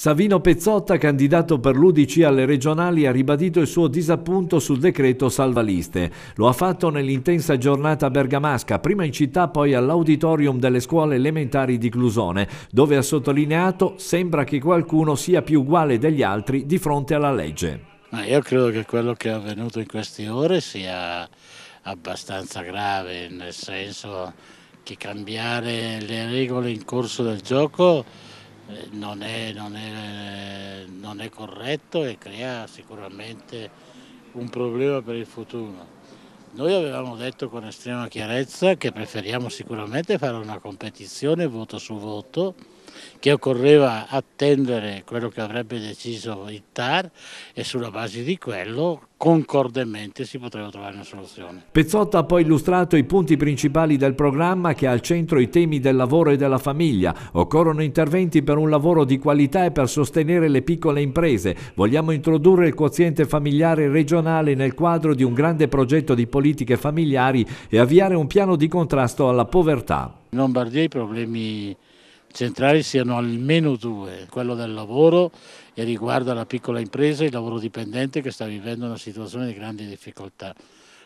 Savino Pezzotta, candidato per l'Udc alle regionali, ha ribadito il suo disappunto sul decreto salvaliste. Lo ha fatto nell'intensa giornata bergamasca, prima in città poi all'auditorium delle scuole elementari di Clusone, dove ha sottolineato sembra che qualcuno sia più uguale degli altri di fronte alla legge. Ma io credo che quello che è avvenuto in queste ore sia abbastanza grave, nel senso che cambiare le regole in corso del gioco eh, non è, non, è, non è corretto e crea sicuramente un problema per il futuro. Noi avevamo detto con estrema chiarezza che preferiamo sicuramente fare una competizione voto su voto che occorreva attendere quello che avrebbe deciso il TAR e sulla base di quello concordemente si potrebbe trovare una soluzione. Pezzotta ha poi illustrato i punti principali del programma che ha al centro i temi del lavoro e della famiglia. Occorrono interventi per un lavoro di qualità e per sostenere le piccole imprese. Vogliamo introdurre il quoziente familiare regionale nel quadro di un grande progetto di politiche familiari e avviare un piano di contrasto alla povertà. In Lombardia i problemi centrali siano almeno due, quello del lavoro e riguardo alla piccola impresa e il lavoro dipendente che sta vivendo una situazione di grande difficoltà.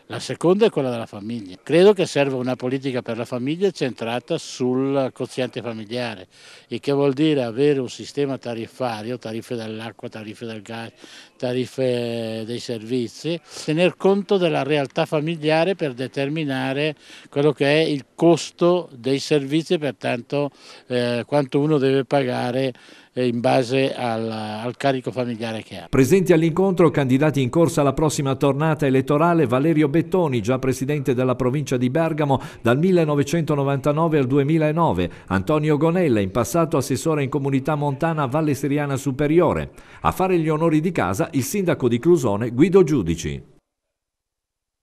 La seconda è quella della famiglia. Credo che serva una politica per la famiglia centrata sul quoziente familiare, il che vuol dire avere un sistema tariffario, tariffe dell'acqua, tariffe del gas, tariffe dei servizi, tener conto della realtà familiare per determinare quello che è il costo dei servizi e pertanto eh, quanto uno deve pagare eh, in base al, al, carico familiare che ha. Presenti all'incontro candidati in corsa alla prossima tornata elettorale Valerio Bettoni, già presidente della provincia di Bergamo dal 1999 al 2009, Antonio Gonella, in passato assessore in comunità montana Valle Seriana Superiore. A fare gli onori di casa il sindaco di Clusone Guido Giudici.